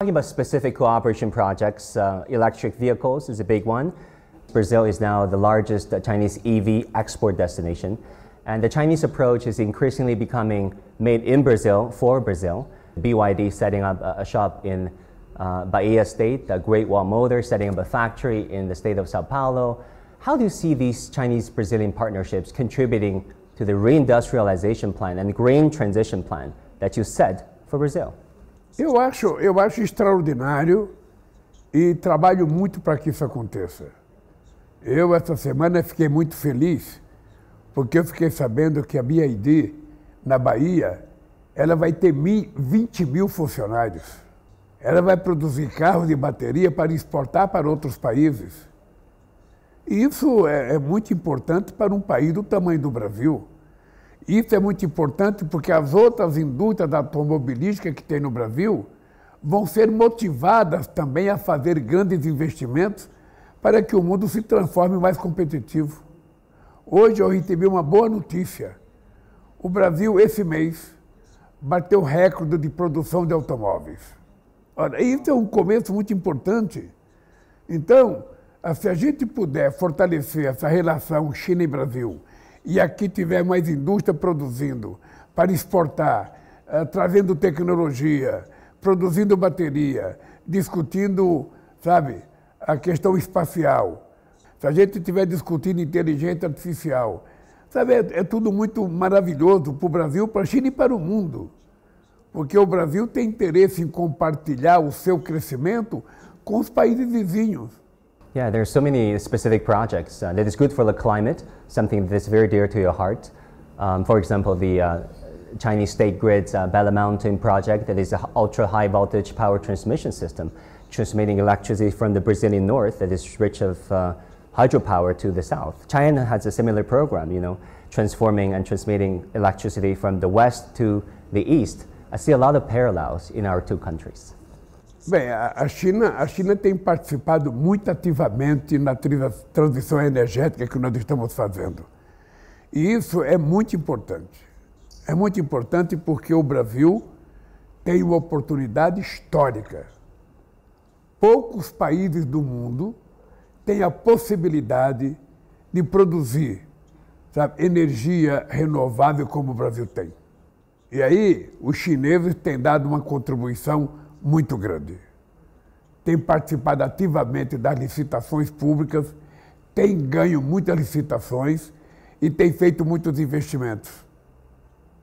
Talking about specific cooperation projects, uh, electric vehicles is a big one. Brazil is now the largest uh, Chinese EV export destination. And the Chinese approach is increasingly becoming made in Brazil for Brazil. BYD setting up a shop in uh, Bahia State, the Great Wall Motor setting up a factory in the state of Sao Paulo. How do you see these Chinese Brazilian partnerships contributing to the reindustrialization plan and green transition plan that you set for Brazil? Eu acho, eu acho extraordinário e trabalho muito para que isso aconteça. Eu, essa semana, fiquei muito feliz porque eu fiquei sabendo que a BID, na Bahia, ela vai ter 20 mil funcionários. Ela vai produzir carros de bateria para exportar para outros países. E isso é, é muito importante para um país do tamanho do Brasil. Isso é muito importante porque as outras indústrias da automobilística que tem no Brasil vão ser motivadas também a fazer grandes investimentos para que o mundo se transforme mais competitivo. Hoje eu recebi uma boa notícia. O Brasil, esse mês, bateu recorde de produção de automóveis. Ora, isso é um começo muito importante. Então, se a gente puder fortalecer essa relação China e Brasil, e aqui tiver mais indústria produzindo, para exportar, uh, trazendo tecnologia, produzindo bateria, discutindo, sabe, a questão espacial. Se a gente estiver discutindo inteligência artificial, sabe, é, é tudo muito maravilhoso para o Brasil, para a China e para o mundo. Porque o Brasil tem interesse em compartilhar o seu crescimento com os países vizinhos. Yeah, are so many specific projects uh, that is good for the climate, something that's very dear to your heart. Um, for example, the uh, Chinese State Grid's uh, Bella Mountain project that is an ultra-high voltage power transmission system, transmitting electricity from the Brazilian north that is rich of uh, hydropower to the south. China has a similar program, you know, transforming and transmitting electricity from the west to the east. I see a lot of parallels in our two countries. Bem, a China, a China tem participado muito ativamente na transição energética que nós estamos fazendo. E isso é muito importante. É muito importante porque o Brasil tem uma oportunidade histórica. Poucos países do mundo têm a possibilidade de produzir sabe, energia renovável como o Brasil tem. E aí, os chineses têm dado uma contribuição muito grande. Tem participado ativamente das licitações públicas, tem ganho muitas licitações e tem feito muitos investimentos.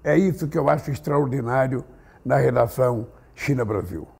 É isso que eu acho extraordinário na relação China-Brasil.